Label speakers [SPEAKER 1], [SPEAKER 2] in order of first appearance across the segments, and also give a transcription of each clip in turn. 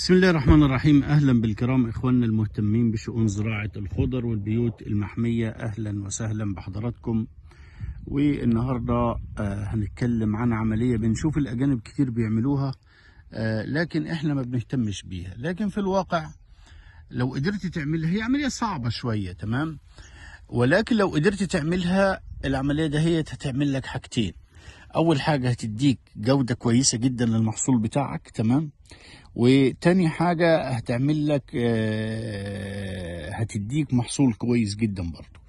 [SPEAKER 1] بسم الله الرحمن الرحيم اهلا بالكرام اخواننا المهتمين بشؤون زراعه الخضر والبيوت المحميه اهلا وسهلا بحضراتكم والنهارده آه، هنتكلم عن عمليه بنشوف الاجانب كتير بيعملوها آه، لكن احنا ما بنهتمش بيها لكن في الواقع لو قدرت تعملها هي عمليه صعبه شويه تمام ولكن لو قدرت تعملها العمليه ده هي هتعمل لك حاجتين اول حاجه هتديك جوده كويسه جدا للمحصول بتاعك تمام وتاني حاجه هتعمل لك آه، هتديك محصول كويس جدا برضو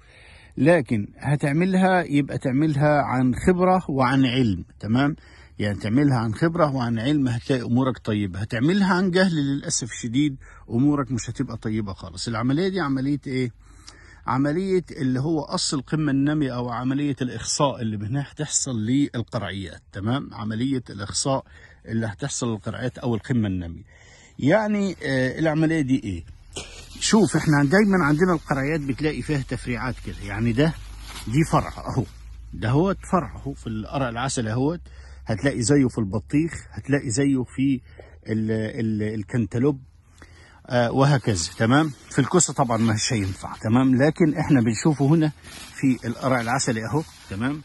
[SPEAKER 1] لكن هتعملها يبقى تعملها عن خبره وعن علم تمام يعني تعملها عن خبره وعن علم هتلاقي امورك طيبه هتعملها عن جهل للاسف الشديد امورك مش هتبقى طيبه خالص العمليه دي عمليه ايه عملية اللي هو قص القمة النامية أو عملية الإخصاء اللي هنا هتحصل للقرعيات تمام عملية الإخصاء اللي هتحصل للقرعيات أو القمة النامية يعني آه العملية دي إيه؟ شوف إحنا دايما عندنا القرعيات بتلاقي فيها تفريعات كده يعني ده دي فرع أهو ده هو فرع أهو في القرع العسل أهوت هتلاقي زيه في البطيخ هتلاقي زيه في الكنتالوب آه، وهكذا تمام في الكوسه طبعا مش هينفع تمام لكن احنا بنشوفه هنا في القرع العسلي اهو تمام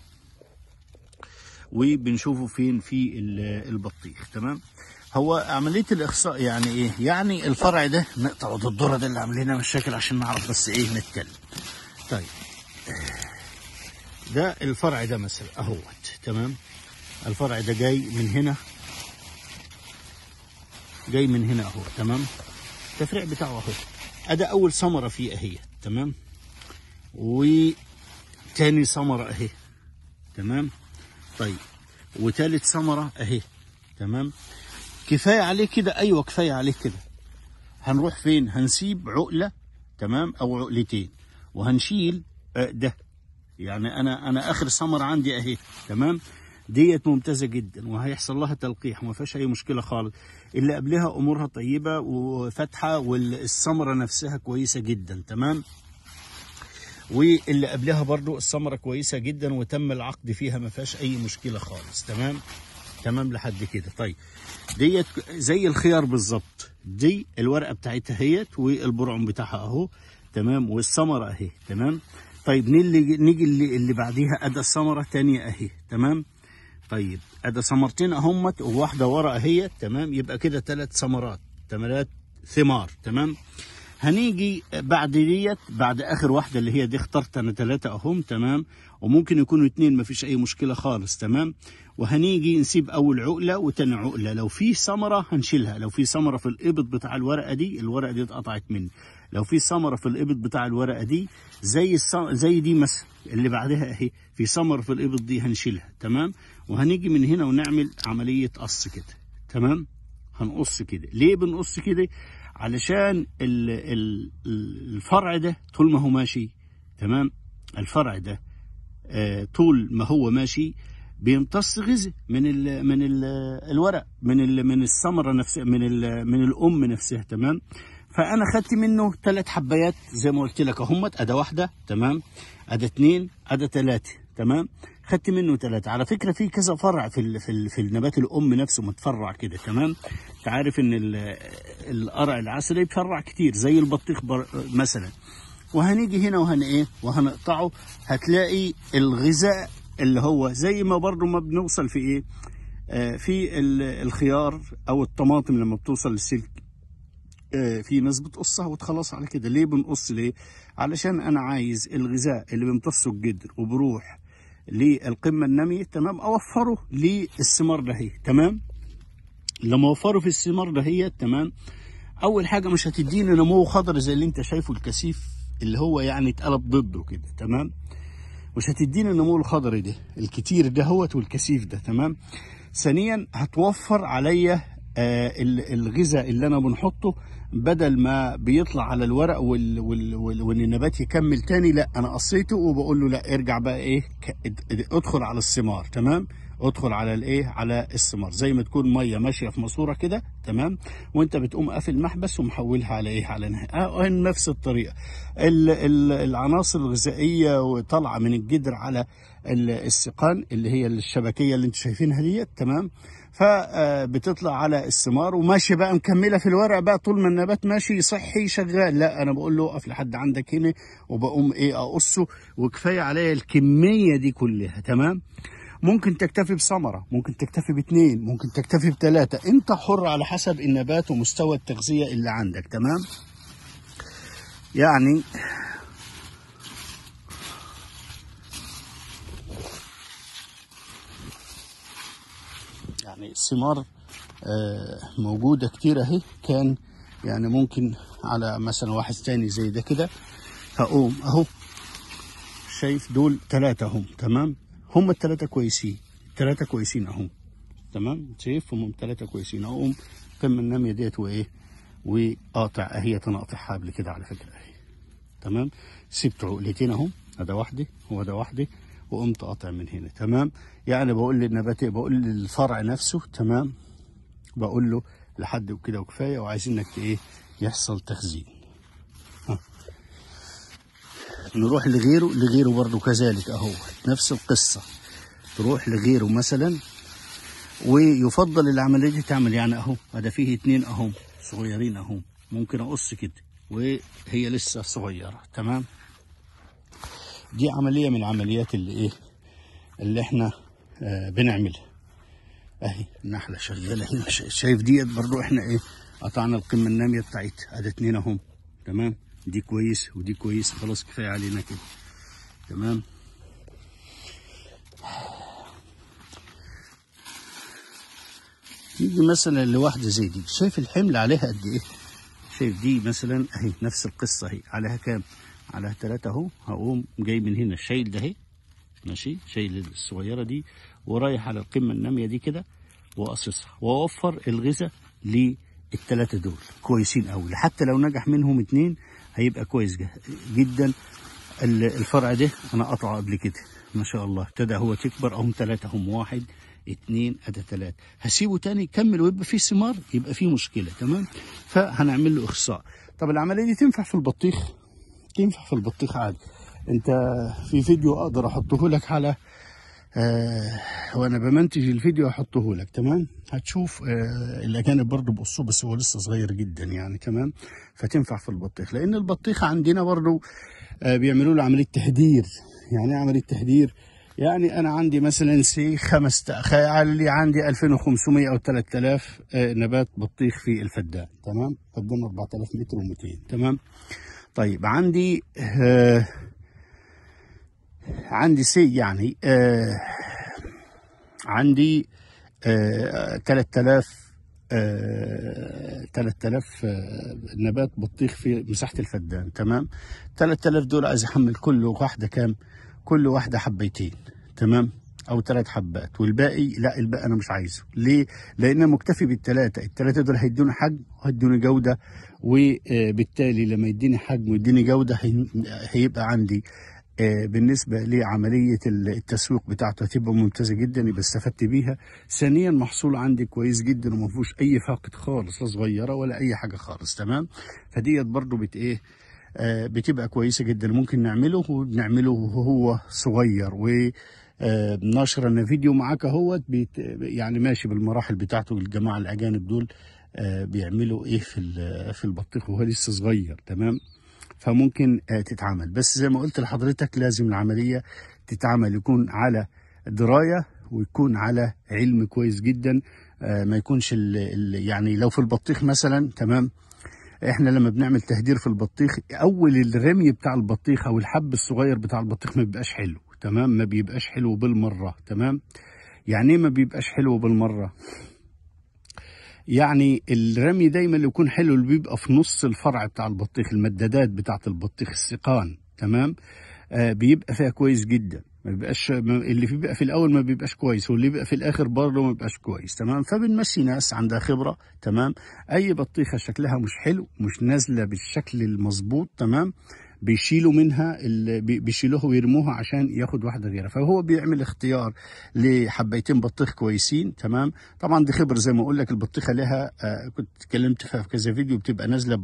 [SPEAKER 1] وبنشوفه فين في البطيخ تمام هو عمليه الاخصاء يعني ايه يعني الفرع ده نقطع الذره ده اللي عامل لنا مشاكل عشان نعرف بس ايه نتكلم طيب ده الفرع ده مثلا اهوت تمام الفرع ده جاي من هنا جاي من هنا اهو تمام التفريع بتاعه اهو ادي اول ثمره فيه اهي تمام وتاني ثمره اهي تمام طيب وتالت ثمره اهي تمام كفايه عليه كده ايوه كفايه عليه كده هنروح فين هنسيب عقله تمام او عقلتين وهنشيل ده يعني انا انا اخر ثمره عندي اهي تمام ديت ممتازه جدا وهيحصل لها تلقيح وما فيهاش اي مشكله خالص اللي قبلها امورها طيبه وفاتحه والثمره نفسها كويسه جدا تمام واللي قبلها برضو الثمره كويسه جدا وتم العقد فيها ما فيهاش اي مشكله خالص تمام تمام لحد كده طيب ديت زي الخيار بالظبط دي الورقه بتاعتها اهيت والبرعم بتاعها اهو تمام والثمره اهي تمام طيب نيجي اللي, اللي بعديها ادى الثمره تانية اهي تمام طيب ادي ثمرتين اهمت وواحده ورا اهي تمام يبقى كده ثلاث ثمرات ثمرات ثمار تمام هنيجي بعد ديت بعد اخر واحده اللي هي دي اخترت انا ثلاثه اهم تمام وممكن يكونوا اثنين مفيش اي مشكله خالص تمام وهنيجي نسيب اول عقله وتاني عقله لو في ثمره هنشيلها لو في ثمره في الابط بتاع الورقه دي الورقه دي اتقطعت مني لو في ثمره في الابط بتاع الورقه دي زي زي دي مثلا اللي بعدها اهي في ثمره في الابط دي هنشيلها تمام وهنيجي من هنا ونعمل عمليه قص كده تمام هنقص كده ليه بنقص كده علشان الـ الـ الفرع ده طول ما هو ماشي تمام الفرع ده آه طول ما هو ماشي بيمتص غذاء من الـ من الـ الورق من الـ من الثمره نفسها من الـ من الام نفسها تمام فانا خدت منه ثلاث حبايات زي ما قلت لك اهمت ادا واحده تمام ادا اثنين ادا ثلاثه تمام خدت منه ثلاثه على فكره في كذا فرع في الـ في, الـ في النبات الام نفسه متفرع كده تمام انت عارف ان القرع العسلي بيفرع كتير زي البطيخ مثلا وهنيجي هنا وهن ايه وهنقطعه هتلاقي الغذاء اللي هو زي ما برضه ما بنوصل في ايه آه في الخيار او الطماطم لما بتوصل للسلك آه، في ناس بتقصها وتخلص على كده ليه بنقص ليه علشان انا عايز الغذاء اللي بيمتصه الجدر وبروح للقمه الناميه تمام اوفره للثمار دهي تمام لما اوفره في الثمار دهي تمام اول حاجه مش هتديني نمو خضر زي اللي انت شايفه الكثيف اللي هو يعني اتقلب ضده كده تمام مش هتديني النمو الخضري ده الكتير دهوت والكثيف ده تمام ثانيا هتوفر عليا آه، الغذاء اللي انا بنحطه بدل ما بيطلع على الورق وال وال وال وان النبات يكمل تاني لا انا قصيته وبقول له لا ارجع بقى ايه ادخل على الثمار تمام ادخل على الايه على الثمار زي ما تكون ميه ماشيه في ماسوره كده تمام وانت بتقوم قافل محبس ومحولها على ايه على نهايه آه, آه، نفس الطريقه الـ الـ العناصر الغذائيه وطالعه من الجدر على السقان اللي هي الشبكيه اللي انتم شايفينها ديت تمام فبتطلع على الثمار وماشي بقى مكمله في الورق بقى طول ما النبات ماشي صحي شغال لا انا بقول له اقف لحد عندك هنا وبقوم ايه اقصه وكفايه عليا الكميه دي كلها تمام ممكن تكتفي بثمره ممكن تكتفي باثنين ممكن تكتفي بثلاثه انت حر على حسب النبات ومستوى التغذيه اللي عندك تمام يعني يعني الثمار آه، موجودة كتير اهي كان يعني ممكن على مثلا واحد تاني زي ده كده هقوم اهو شايف دول تلاتة هم تمام هم التلاتة كويسين التلاتة كويسين اهم تمام شايف هم التلاتة كويسين اقوم كم النامية ديت وايه وقاطع اهي تنقطع حبل كده على فكرة اهي تمام سبت عقلتين اهم ده واحدة وده واحدة وقمت قاطع من هنا تمام يعني بقول للنبات بقول للفرع نفسه تمام بقول له لحد وكده وكفايه وعايزينك ايه يحصل تخزين نروح لغيره لغيره برضو كذلك اهو نفس القصه تروح لغيره مثلا ويفضل العمليه دي تعمل يعني اهو هذا فيه اتنين اهو صغيرين اهو ممكن اقص كده وهي لسه صغيره تمام دي عملية من عمليات اللي ايه اللي احنا آه بنعملها اهي النحلة شغالة هنا شايف ديت برضو احنا ايه قطعنا القمة النامية بتاعتها ادي اتنين اهم تمام دي كويس ودي كويس خلاص كفاية علينا كده تمام نيجي مثلا لواحدة زي دي شايف الحمل عليها قد ايه شايف دي مثلا اهي نفس القصة اهي عليها كام على ثلاثة اهو هقوم جاي من هنا شايل ده اهي ماشي شايل الصغيرة دي ورايح على القمة النامية دي كده واقصصها واوفر الغذاء للثلاثة دول كويسين قوي حتى لو نجح منهم اتنين هيبقى كويس جدا الفرع ده انا قطعه قبل كده ما شاء الله ابتدى هو تكبر اهم ثلاثة هم واحد اتنين ادى ثلاثة هسيبه تاني يكمل ويبقى فيه ثمار يبقى فيه مشكلة تمام فهنعمل له اخصاء طب العملية دي تنفع في البطيخ تنفع في البطيخ عادي انت في فيديو اقدر احطه لك على آه وانا بمنتج الفيديو احطه لك تمام هتشوف آه الاجانب برضو بقصوه بس هو لسه صغير جدا يعني تمام فتنفع في البطيخ لان البطيخ عندنا برضو آه بيعملوا له عمليه تهدير يعني ايه عمليه تهدير يعني انا عندي مثلا سي خمس اللي عندي 2500 او 3000 آه، نبات بطيخ في الفدان تمام فدان ومتين تمام طيب عندي آه عندي سي يعني آه عندي آه آلاف آه آلاف آه نبات بطيخ في مساحة الفدان تمام آلاف دول عايز احمل كل واحدة كام كل واحدة حبيتين تمام او ثلاث حبات والباقي لا الباقي انا مش عايزه ليه لان مكتفي بالثلاثه الثلاثه دول هيدوني حجم وهيدوني جوده وبالتالي لما يديني حجم ويديني جودة هيبقى عندي آه، بالنسبة لعملية التسويق بتاعته هتبقى ممتازة جدا يبقى استفدت بيها ثانيا محصول عندي كويس جدا وما فيهوش أي فاقد خالص لا صغيرة ولا أي حاجة خالص تمام فديت برضه بت إيه آه، بتبقى كويسة جدا ممكن نعمله وبنعمله وهو صغير و آه، نشر فيديو معاك اهوت يعني ماشي بالمراحل بتاعته الجماعه الاجانب دول آه، بيعملوا ايه في في البطيخ وهو لسه صغير تمام فممكن آه، تتعمل بس زي ما قلت لحضرتك لازم العمليه تتعمل يكون على درايه ويكون على علم كويس جدا آه، ما يكونش الـ الـ يعني لو في البطيخ مثلا تمام احنا لما بنعمل تهدير في البطيخ اول الرمي بتاع البطيخ او الحب الصغير بتاع البطيخ ما بيبقاش حلو تمام ما بيبقاش حلو بالمره تمام يعني ايه ما بيبقاش حلو بالمره يعني الرمي دايما اللي يكون حلو اللي بيبقى في نص الفرع بتاع البطيخ المدادات بتاعت البطيخ السيقان تمام آه بيبقى فيها كويس جدا ما بيبقاش اللي بيبقى في الاول ما بيبقاش كويس واللي بيبقى في الاخر برضه ما بيبقاش كويس تمام فبنمشي ناس عندها خبره تمام اي بطيخه شكلها مش حلو مش نازله بالشكل المظبوط تمام بيشيلوا منها بيشيلوها ويرموها عشان ياخد واحده غيرها فهو بيعمل اختيار لحبيتين بطيخ كويسين تمام طبعا دي خبره زي ما اقول لك البطيخه لها آه، كنت اتكلمت فيها في كذا فيديو بتبقى نازله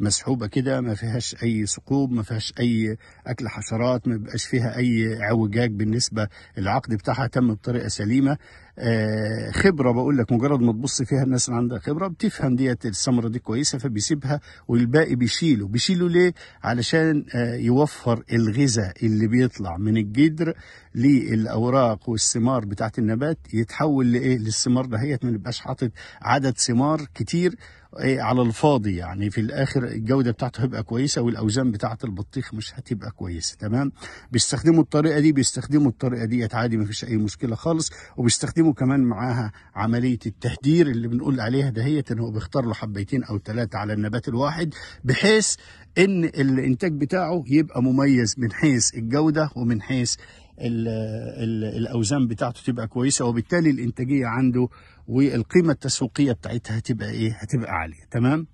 [SPEAKER 1] مسحوبه كده ما فيهاش اي ثقوب ما فيهاش اي اكل حشرات ما بيبقاش فيها اي اعوجاج بالنسبه العقد بتاعها تم بطريقه سليمه آه، خبره بقول لك مجرد ما تبص فيها الناس اللي عندها خبره بتفهم ديت الثمره دي كويسه فبيسيبها والباقي بيشيله بيشيله ليه علشان آه، يوفر الغذاء اللي بيطلع من الجدر للاوراق والثمار بتاعه النبات يتحول لايه للثمار دهيت ما نبقاش حاطط عدد ثمار كتير إيه، على الفاضي يعني في الاخر الجوده بتاعته هيبقى كويسه والاوزان بتاعه البطيخ مش هتبقى كويسه تمام بيستخدموا الطريقه دي بيستخدموا الطريقه دي عادي ما فيش اي مشكله خالص وبيستخدموا كمان معاها عمليه التهدير اللي بنقول عليها دهيت ان هو بيختار له حبيتين او ثلاثه على النبات الواحد بحيث ان الانتاج بتاعه يبقى مميز من حيث الجوده ومن حيث الـ الـ الاوزان بتاعته تبقى كويسه وبالتالي الانتاجيه عنده والقيمه التسويقيه بتاعتها هتبقى ايه هتبقى عاليه تمام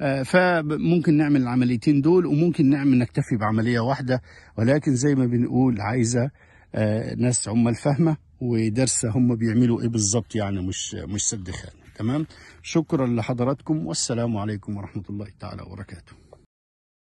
[SPEAKER 1] آه، فممكن نعمل العمليتين دول وممكن نعمل نكتفي بعمليه واحده ولكن زي ما بنقول عايزه آه، ناس عمال فاهمه ودارسه هم بيعملوا ايه بالظبط يعني مش مش سد خان تمام شكرا لحضراتكم والسلام عليكم ورحمه الله تعالى وبركاته